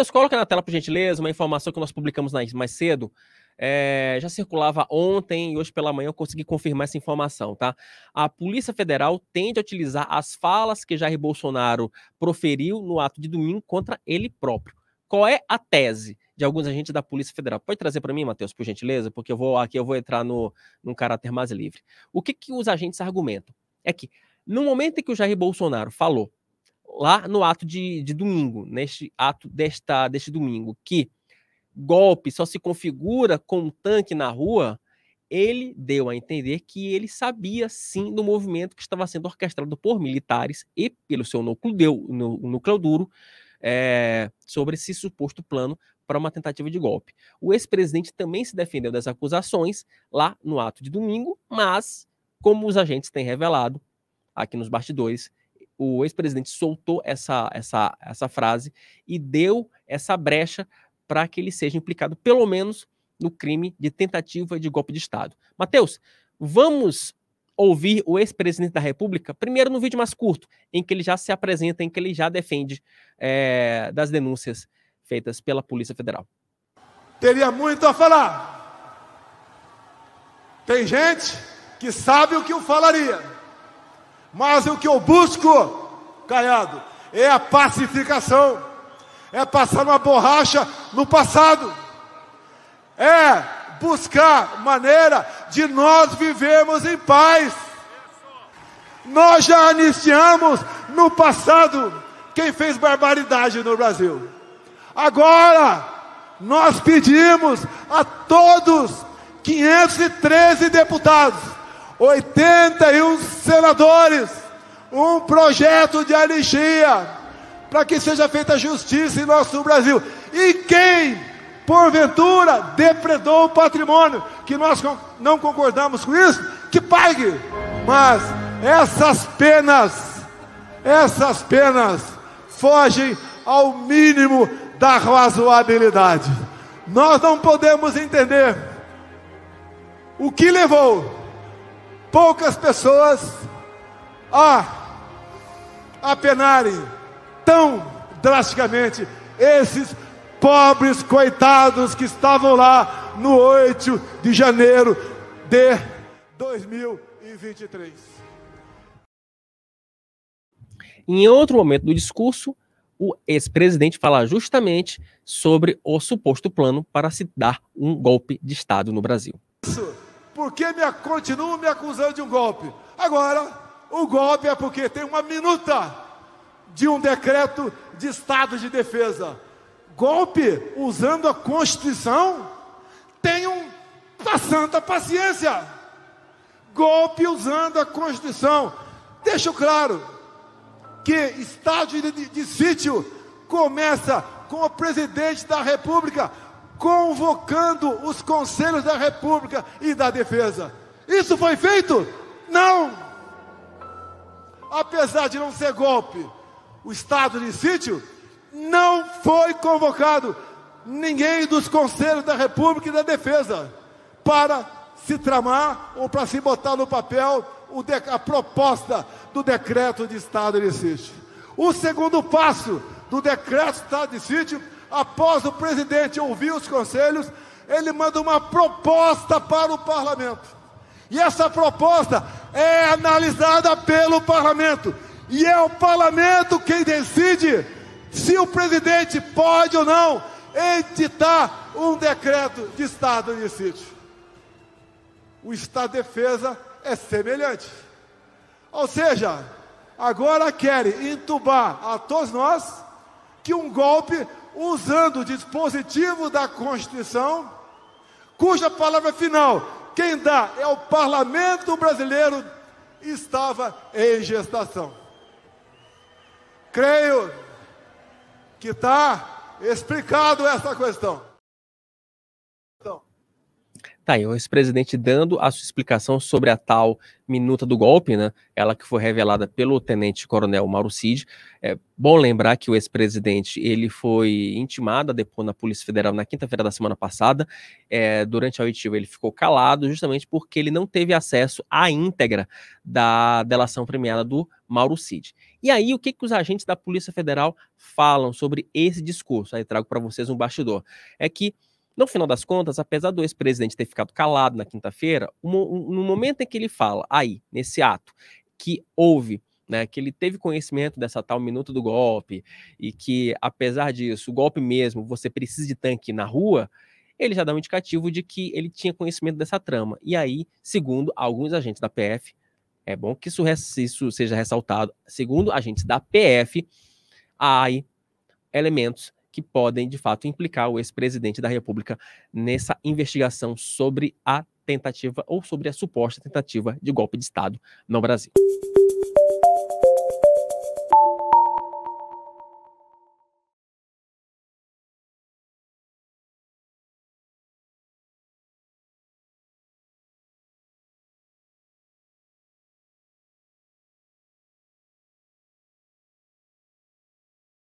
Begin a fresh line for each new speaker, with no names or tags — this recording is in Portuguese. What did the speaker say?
Matheus, coloca na tela, por gentileza, uma informação que nós publicamos mais cedo. É, já circulava ontem e hoje pela manhã eu consegui confirmar essa informação, tá? A Polícia Federal tende a utilizar as falas que Jair Bolsonaro proferiu no ato de domingo contra ele próprio. Qual é a tese de alguns agentes da Polícia Federal? Pode trazer para mim, Matheus, por gentileza, porque eu vou aqui eu vou entrar no num caráter mais livre. O que que os agentes argumentam? É que no momento em que o Jair Bolsonaro falou lá no ato de, de domingo, neste ato desta, deste domingo, que golpe só se configura com um tanque na rua, ele deu a entender que ele sabia sim do movimento que estava sendo orquestrado por militares e pelo seu núcleo, deu, no, núcleo duro é, sobre esse suposto plano para uma tentativa de golpe. O ex-presidente também se defendeu das acusações lá no ato de domingo, mas, como os agentes têm revelado aqui nos bastidores, o ex-presidente soltou essa, essa, essa frase e deu essa brecha para que ele seja implicado, pelo menos, no crime de tentativa de golpe de Estado. Matheus, vamos ouvir o ex-presidente da República, primeiro no vídeo mais curto, em que ele já se apresenta, em que ele já defende é, das denúncias feitas pela Polícia Federal.
Teria muito a falar. Tem gente que sabe o que eu falaria. Mas o que eu busco Caiado, é a pacificação, é passar uma borracha no passado, é buscar maneira de nós vivermos em paz. Nós já anistiamos no passado quem fez barbaridade no Brasil. Agora, nós pedimos a todos 513 deputados, 81 senadores, um projeto de anistia para que seja feita justiça em nosso Brasil. E quem, porventura, depredou o patrimônio, que nós não concordamos com isso, que pague. Mas essas penas, essas penas fogem ao mínimo da razoabilidade. Nós não podemos entender o que levou poucas pessoas a apenarem tão drasticamente esses pobres coitados que estavam lá no 8 de janeiro de 2023.
Em outro momento do discurso, o ex-presidente fala justamente sobre o suposto plano para se dar um golpe de Estado no Brasil. Isso,
que me continuam me acusando de um golpe. Agora, o golpe é porque tem uma minuta de um decreto de estado de defesa. Golpe usando a Constituição? um da tá santa paciência. Golpe usando a Constituição. Deixo claro que estado de, de, de sítio começa com o presidente da República convocando os conselhos da República e da Defesa. Isso foi feito? Não! apesar de não ser golpe, o estado de sítio, não foi convocado ninguém dos conselhos da República e da Defesa para se tramar ou para se botar no papel a proposta do decreto de estado de sítio. O segundo passo do decreto de estado de sítio, após o presidente ouvir os conselhos, ele manda uma proposta para o parlamento. E essa proposta é analisada pelo parlamento. E é o parlamento quem decide se o presidente pode ou não editar um decreto de estado de sítio. O estado de defesa é semelhante. Ou seja, agora querem entubar a todos nós que um golpe usando o dispositivo da Constituição, cuja palavra final quem dá é o parlamento brasileiro, estava em gestação. Creio que está explicado essa questão.
Tá aí o ex-presidente dando a sua explicação sobre a tal minuta do golpe, né? Ela que foi revelada pelo tenente-coronel Mauro Cid. É bom lembrar que o ex-presidente ele foi intimado a depor na Polícia Federal na quinta-feira da semana passada. É, durante a oitiva ele ficou calado justamente porque ele não teve acesso à íntegra da delação premiada do Mauro Cid. E aí, o que, que os agentes da Polícia Federal falam sobre esse discurso? Aí trago para vocês um bastidor. É que no final das contas, apesar do ex-presidente ter ficado calado na quinta-feira, no momento em que ele fala, aí, nesse ato, que houve né, que ele teve conhecimento dessa tal minuta do golpe e que, apesar disso, o golpe mesmo, você precisa de tanque na rua, ele já dá um indicativo de que ele tinha conhecimento dessa trama. E aí, segundo alguns agentes da PF, é bom que isso, isso seja ressaltado, segundo agentes da PF, há elementos que podem, de fato, implicar o ex-presidente da República nessa investigação sobre a tentativa ou sobre a suposta tentativa de golpe de Estado no Brasil.